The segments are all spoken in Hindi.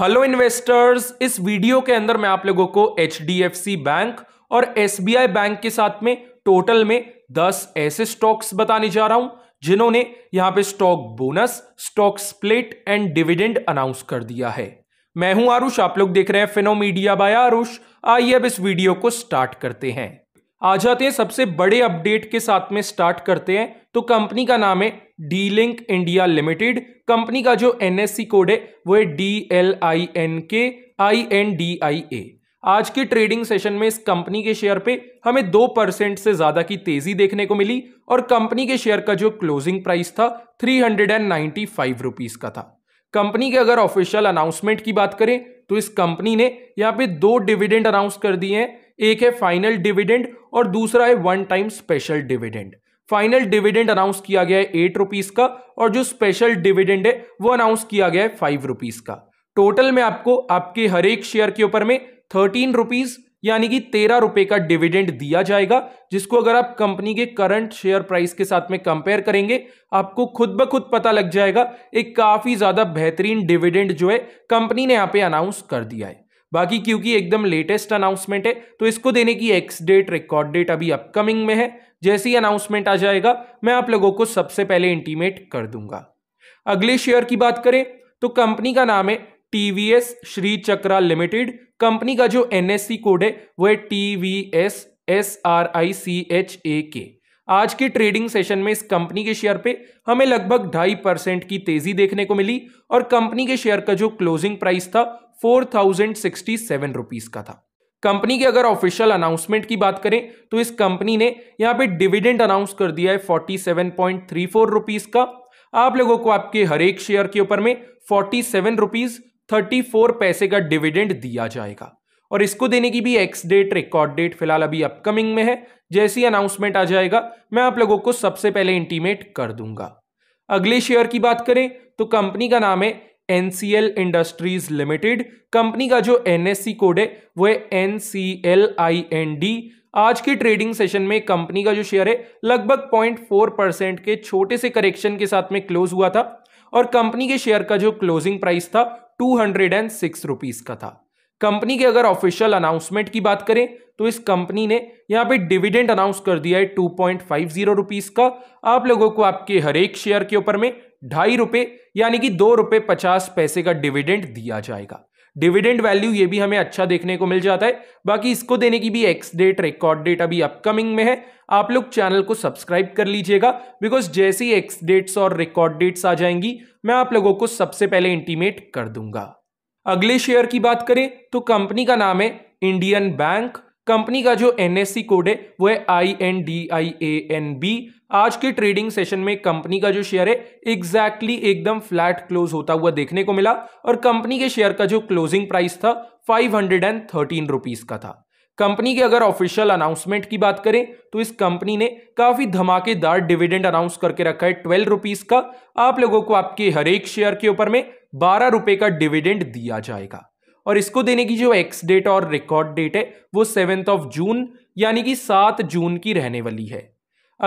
हेलो इन्वेस्टर्स इस वीडियो के अंदर मैं आप लोगों को एच बैंक और एस बैंक के साथ में टोटल में 10 ऐसे स्टॉक्स बताने जा रहा हूं जिन्होंने यहां पे stock bonus stock split and dividend announce कर दिया है मैं हूं आरुष आप लोग देख रहे हैं फिनो मीडिया बाय आरुष आइए अब इस वीडियो को स्टार्ट करते हैं आ जाते हैं सबसे बड़े अपडेट के साथ में स्टार्ट करते हैं तो कंपनी का नाम है D link India limited company का जो एनएससी कोड है वो है डी एल आई एन के आई एन डी आई ए आज के ट्रेडिंग सेशन में इस कंपनी के शेयर पे हमें दो परसेंट से ज्यादा की तेजी देखने को मिली और कंपनी के शेयर का जो क्लोजिंग प्राइस था three hundred and ninety five rupees का था कंपनी के अगर ऑफिशियल अनाउंसमेंट की बात करें तो इस कंपनी ने यहाँ पे दो डिविडेंड अनाउंस कर दिए हैं एक है फाइनल डिविडेंड और दूसरा है one time special dividend final dividend announce किया गया है एट रुपीज का और जो स्पेशल डिविडेंड है वो अनाउंस किया गया है फाइव रुपीज का टोटल में आपको आपके हर एक शेयर के ऊपर में थर्टीन रुपीज यानी कि तेरह रुपए का डिविडेंड दिया जाएगा जिसको अगर आप कंपनी के करंट शेयर प्राइस के साथ में कंपेयर करेंगे आपको खुद ब खुद पता लग जाएगा एक काफी ज्यादा बेहतरीन डिविडेंड जो है कंपनी ने यहां पे अनाउंस कर दिया है बाकी क्योंकि एकदम लेटेस्ट अनाउंसमेंट है तो इसको देने की एक्स डेट रिकॉर्ड डेट अभी अपकमिंग में है जैसे ही अनाउंसमेंट आ जाएगा मैं आप लोगों को सबसे पहले इंटीमेट कर दूंगा अगले शेयर की बात करें तो कंपनी का नाम है TVS Shri Chakra limited company का जो एनएससी कोड है वो है TVS S R I C H A K आज के ट्रेडिंग सेशन में इस कंपनी के शेयर पे हमें लगभग ढाई परसेंट की तेजी देखने को मिली और कंपनी के शेयर का जो क्लोजिंग प्राइस था फोर थाउजेंड का था कंपनी के अगर ऑफिशियल अनाउंसमेंट की बात करें तो इस कंपनी ने यहां पे डिविडेंड अनाउंस कर दिया है 47.34 सेवन पॉइंट रुपीज का आप लोगों को आपके हर एक शेयर के ऊपर में फोर्टी सेवन रुपीज थर्टी पैसे का डिविडेंड दिया जाएगा और इसको देने की भी एक्स डेट रिकॉर्ड डेट फिलहाल अभी अपकमिंग में है जैसी अनाउंसमेंट आ जाएगा मैं आप लोगों को सबसे पहले इंटीमेट कर दूंगा अगले शेयर की बात करें तो कंपनी का नाम है एनसीएल इंडस्ट्रीज लिमिटेड कंपनी का जो एन एस सी कोड है वो है N C L I N D आज के ट्रेडिंग सेशन में कंपनी का जो शेयर है लगभग 0.4 परसेंट के छोटे से करेक्शन के साथ में क्लोज हुआ था और कंपनी के शेयर का जो क्लोजिंग प्राइस था two hundred and six rupees का था कंपनी के अगर ऑफिशियल अनाउंसमेंट की बात करें तो इस कंपनी ने यहाँ पे डिविडेंड अनाउंस कर दिया है two point five zero rupees का आप लोगों को आपके हर एक शेयर के ऊपर में ढाई रुपए यानी कि दो रुपए पचास पैसे का डिविडेंड दिया जाएगा डिविडेंड वैल्यू ये भी हमें अच्छा देखने को मिल जाता है बाकी इसको देने की भी एक्स डेट रिकॉर्ड डेट अभी अपकमिंग में है आप लोग चैनल को सब्सक्राइब कर लीजिएगा बिकॉज जैसे ही एक्स डेट्स और रिकॉर्ड डेट्स आ जाएंगी मैं आप लोगों को सबसे पहले इंटीमेट कर दूंगा अगले शेयर की बात करें तो कंपनी का नाम है इंडियन बैंक कंपनी का जो एन कोड है वो है I N D I A N B आज के ट्रेडिंग सेशन में कंपनी का जो शेयर है एग्जैक्टली exactly एकदम फ्लैट क्लोज होता हुआ देखने को मिला और कंपनी के शेयर का जो क्लोजिंग प्राइस था five hundred and thirteen rupees का था कंपनी के अगर ऑफिशियल अनाउंसमेंट की बात करें तो इस कंपनी ने काफी धमाकेदार डिविडेंड अनाउंस करके रखा है ट्वेल्व रुपीज का आप लोगों को आपके हरेक शेयर के ऊपर में बारह रुपए का डिविडेंड दिया जाएगा और इसको देने की जो एक्स डेट और रिकॉर्ड डेट है वो सेवेंथ ऑफ जून यानी कि सात जून की रहने वाली है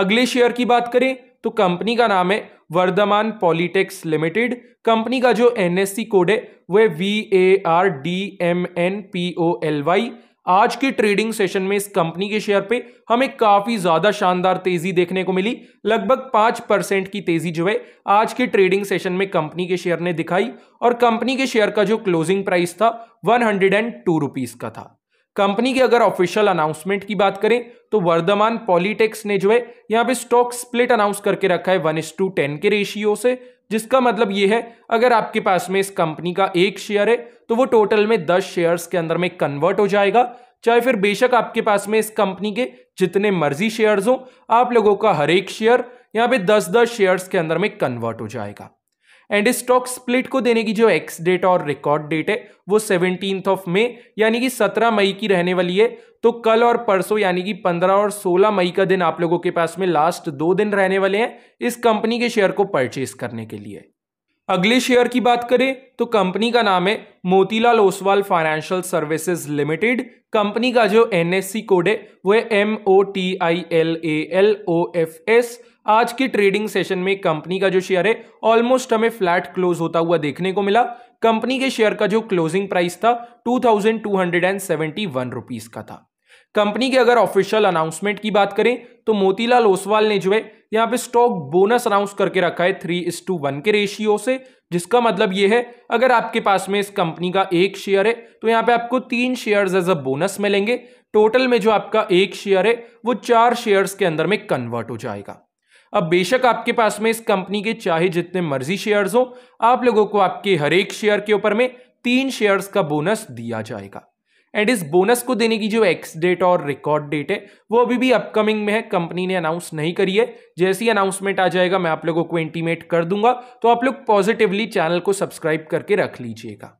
अगले शेयर की बात करें तो कंपनी का नाम है वर्धमान पॉलीटेक्स लिमिटेड कंपनी का जो एनएससी कोड है वह V A R D M N P O L Y आज के ट्रेडिंग सेशन में इस कंपनी के शेयर पे हमें काफी ज्यादा शानदार तेजी देखने को मिली लगभग पांच परसेंट की तेजी जो है आज के ट्रेडिंग सेशन में कंपनी के शेयर ने दिखाई और कंपनी के शेयर का जो क्लोजिंग प्राइस था one hundred and two rupees का था कंपनी के अगर ऑफिशियल अनाउंसमेंट की बात करें तो वर्धमान पॉलिटेक्स ने जो है यहां पे स्टॉक स्प्लिट अनाउंस करके रखा है वन इस टू टेन के रेशियो से जिसका मतलब ये है अगर आपके पास में इस कंपनी का एक शेयर है तो वो टोटल में दस शेयर्स के अंदर में कन्वर्ट हो जाएगा चाहे फिर बेशक आपके पास में इस कंपनी के जितने मर्जी शेयर्स हों आप लोगों का हर एक शेयर यहाँ पे दस दस शेयर्स के अंदर में कन्वर्ट हो जाएगा एंड स्टॉक स्प्लिट को देने की जो एक्स डेट और रिकॉर्ड डेट है वो सेवनटीन ऑफ मे यानी कि सत्रह मई की रहने वाली है तो कल और परसों यानी कि पंद्रह और सोलह मई का दिन आप लोगों के पास में लास्ट दो दिन रहने वाले हैं इस कंपनी के शेयर को परचेज करने के लिए अगले शेयर की बात करें तो कंपनी का नाम है Motilal Oswal financial services limited company का जो एनएससी कोड है वो है M O T I L A L O F S आज की ट्रेडिंग सेशन में कंपनी का जो शेयर है ऑलमोस्ट हमें फ्लैट क्लोज होता हुआ देखने को मिला कंपनी के शेयर का जो क्लोजिंग प्राइस था two thousand two hundred and seventy one rupees का था कंपनी के अगर ऑफिशियल अनाउंसमेंट की बात करें तो मोतीलाल ओसवाल ने जो है यहाँ पे स्टॉक बोनस अनाउंस करके रखा है थ्री इस टू वन के रेशियो से जिसका मतलब ये है अगर आपके पास में इस कंपनी का एक शेयर है तो यहाँ पे आपको तीन शेयर्स एज अ बोनस मिलेंगे टोटल में जो आपका एक शेयर है वो चार शेयर्स के अंदर में कन्वर्ट हो जाएगा अब बेशक आपके पास में इस कंपनी के चाहे जितने मर्जी शेयर्स हो आप लोगों को आपके हर एक शेयर के ऊपर में तीन शेयर्स का बोनस दिया जाएगा एंड इस बोनस को देने की जो एक्स डेट और रिकॉर्ड डेट है वो अभी भी अपकमिंग में है कंपनी ने अनाउंस नहीं करी है जैसी अनाउंसमेंट आ जाएगा मैं आप लोगों को इंटीमेट कर दूंगा तो आप लोग पॉजिटिवली चैनल को सब्सक्राइब करके रख लीजिएगा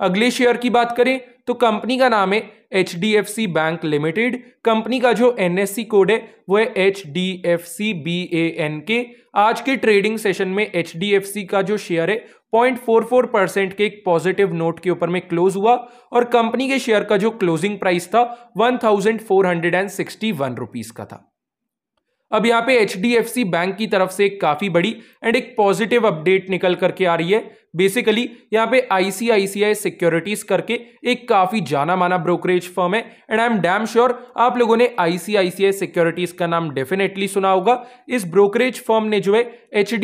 अगले शेयर की बात करें तो कंपनी का नाम है H D F C bank limited company का जो एन एस सी कोड है वो है H D F C B A N K आज के ट्रेडिंग सेशन में एच डी एफ सी का जो शेयर है पॉइंट फोर फोर परसेंट के एक पॉजिटिव नोट के ऊपर में क्लोज हुआ और कंपनी के शेयर का जो क्लोजिंग प्राइस था one thousand four hundred and sixty one rupees का था अब यहाँ पे एच बैंक की तरफ से काफ़ी बड़ी एंड एक पॉजिटिव अपडेट निकल करके आ रही है बेसिकली यहाँ पे आईसीआईसीआई सिक्योरिटीज करके एक काफ़ी जाना माना ब्रोकरेज फर्म है and I am damn sure आप लोगों ने आईसीआईसीआई सिक्योरिटीज का नाम डेफिनेटली सुना होगा इस ब्रोकरेज फर्म ने जो है एच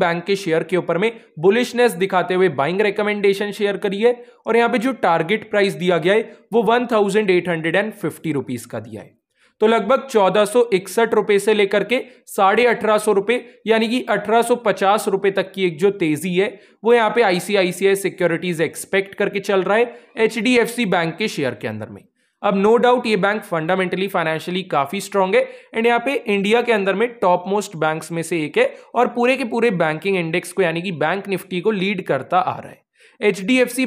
बैंक के शेयर के ऊपर में बुलिशनेस दिखाते हुए बाइंग रिकमेंडेशन शेयर करी है और यहाँ पे जो टारगेट प्राइस दिया गया है वो one thousand eight hundred and fifty rupees का दिया है तो लगभग चौदह सौ इकसठ रुपए से लेकर के साढ़े अठारह सौ रुपए यानी कि अठारह सौ पचास रुपए तक की एक जो तेजी है वो यहाँ पे आईसीआईसीआई सिक्योरिटीज एक्सपेक्ट करके चल रहा है सी बैंक के शेयर के अंदर में अब नो डाउट ये बैंक फंडामेंटली फाइनेंशियली काफी स्ट्रांग है एंड यहाँ पे इंडिया के अंदर में टॉप मोस्ट बैंक्स में से एक है और पूरे के पूरे बैंकिंग इंडेक्स को यानी कि बैंक निफ्टी को लीड करता आ रहा है एच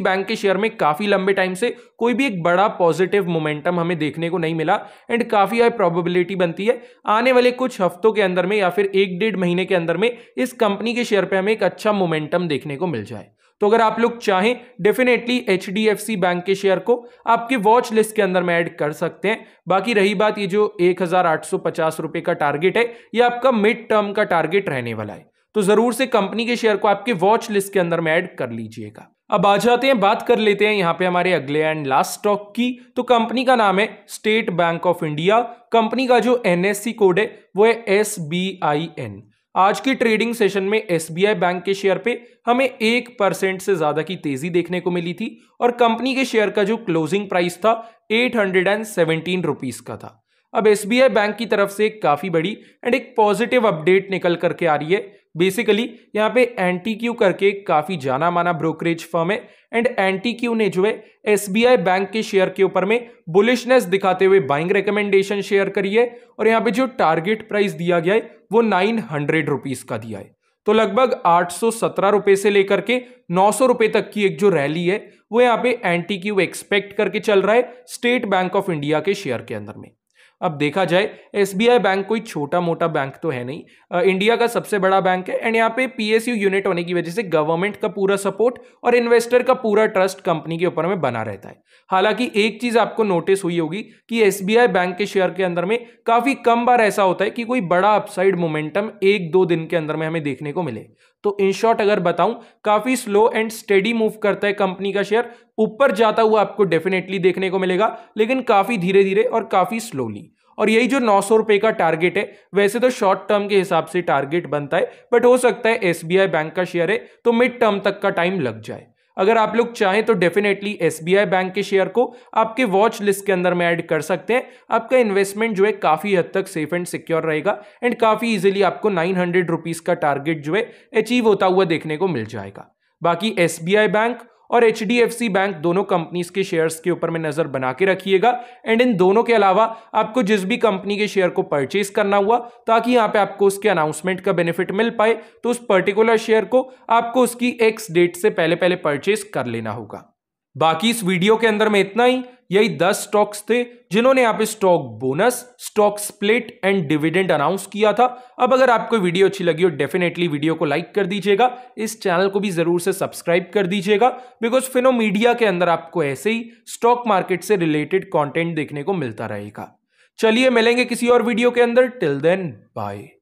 बैंक के शेयर में काफ़ी लंबे टाइम से कोई भी एक बड़ा पॉजिटिव मोमेंटम हमें देखने को नहीं मिला एंड काफ़ी हाई प्रोबेबिलिटी बनती है आने वाले कुछ हफ्तों के अंदर में या फिर एक डेढ़ महीने के अंदर में इस कंपनी के शेयर पर हमें एक अच्छा मोमेंटम देखने को मिल जाए तो अगर आप लोग चाहें डेफिनेटली एच बैंक के शेयर को आपके वॉच लिस्ट के अंदर में ऐड कर सकते हैं बाकी रही बात ये जो एक रुपए का टारगेट है ये आपका मिड टर्म का टारगेट रहने वाला है तो जरूर से कंपनी के शेयर को आपके वॉच लिस्ट के अंदर में ऐड कर लीजिएगा अब आ जाते हैं बात कर लेते हैं यहाँ पे हमारे अगले एंड लास्ट स्टॉक की तो कंपनी का नाम है State Bank of India company का जो एन कोड है वो है एस बी आई एन आज की ट्रेडिंग सेशन में एस बी आई बैंक के शेयर पे हमें एक परसेंट से ज्यादा की तेजी देखने को मिली थी और कंपनी के शेयर का जो क्लोजिंग प्राइस था eight hundred and seventeen rupees का था अब आई बैंक की तरफ से काफी बड़ी एंड एक पॉजिटिव अपडेट निकल करके आ रही है बेसिकली यहाँ पे एंटी क्यू करके काफ़ी जाना माना ब्रोकरेज फर्म है एंड एंटी क्यू ने जो है एस बैंक के शेयर के ऊपर में बुलिशनेस दिखाते हुए बाइंग रिकमेंडेशन शेयर करी है और यहाँ पे जो टारगेट प्राइस दिया गया है वो नाइन हंड्रेड रुपीज़ का दिया है तो लगभग आठ सौ सत्रह रुपए से लेकर के नौ सौ रुपए तक की एक जो रैली है वो यहाँ पे एंटी क्यू एक्सपेक्ट करके चल रहा है स्टेट बैंक ऑफ इंडिया के शेयर के अंदर में अब देखा जाए एसबीआई बैंक कोई छोटा मोटा बैंक तो है नहीं आ, इंडिया का सबसे बड़ा बैंक है एंड यहाँ पे पीएसयू यूनिट होने की वजह से गवर्नमेंट का पूरा सपोर्ट और इन्वेस्टर का पूरा ट्रस्ट कंपनी के ऊपर में बना रहता है हालांकि एक चीज आपको नोटिस हुई होगी कि एसबीआई बैंक के शेयर के अंदर में काफी कम बार ऐसा होता है कि कोई बड़ा अपसाइड मोमेंटम एक दो दिन के अंदर में हमें देखने को मिले तो इन शॉर्ट अगर बताऊं काफी स्लो एंड स्टेडी मूव करता है कंपनी का शेयर ऊपर जाता हुआ आपको डेफिनेटली देखने को मिलेगा लेकिन काफ़ी धीरे धीरे और काफ़ी स्लोली और यही जो नौ सौ रुपए का टारगेट है वैसे तो शॉर्ट टर्म के हिसाब से टारगेट बनता है बट हो सकता है एस बैंक का शेयर है तो मिड टर्म तक का टाइम लग जाए अगर आप लोग चाहें तो डेफिनेटली एस बैंक के शेयर को आपके वॉच लिस्ट के अंदर में ऐड कर सकते हैं आपका इन्वेस्टमेंट जो है काफ़ी हद तक सेफ एंड सिक्योर रहेगा एंड काफ़ी इजिली आपको नाइन हंड्रेड रुपीज़ का टारगेट जो है अचीव होता हुआ देखने को मिल जाएगा बाकी एस बैंक और एच बैंक दोनों कंपनीज के शेयर्स के ऊपर में नज़र बना के रखिएगा एंड इन दोनों के अलावा आपको जिस भी कंपनी के शेयर को परचेज करना हुआ ताकि यहाँ पे आपको उसके अनाउंसमेंट का बेनिफिट मिल पाए तो उस पर्टिकुलर शेयर को आपको उसकी एक्स डेट से पहले पहले परचेज कर लेना होगा बाकी इस वीडियो के अंदर में इतना ही यही दस स्टॉक्स थे जिन्होंने यहाँ पे stock bonus stock split and dividend announce किया था अब अगर आपको वीडियो अच्छी लगी हो डेफिनेटली वीडियो को लाइक कर दीजिएगा इस चैनल को भी जरूर से सब्सक्राइब कर दीजिएगा बिकॉज फिनो मीडिया के अंदर आपको ऐसे ही स्टॉक मार्केट से रिलेटेड कॉन्टेंट देखने को मिलता रहेगा चलिए मिलेंगे किसी और वीडियो के अंदर टिल देन बाय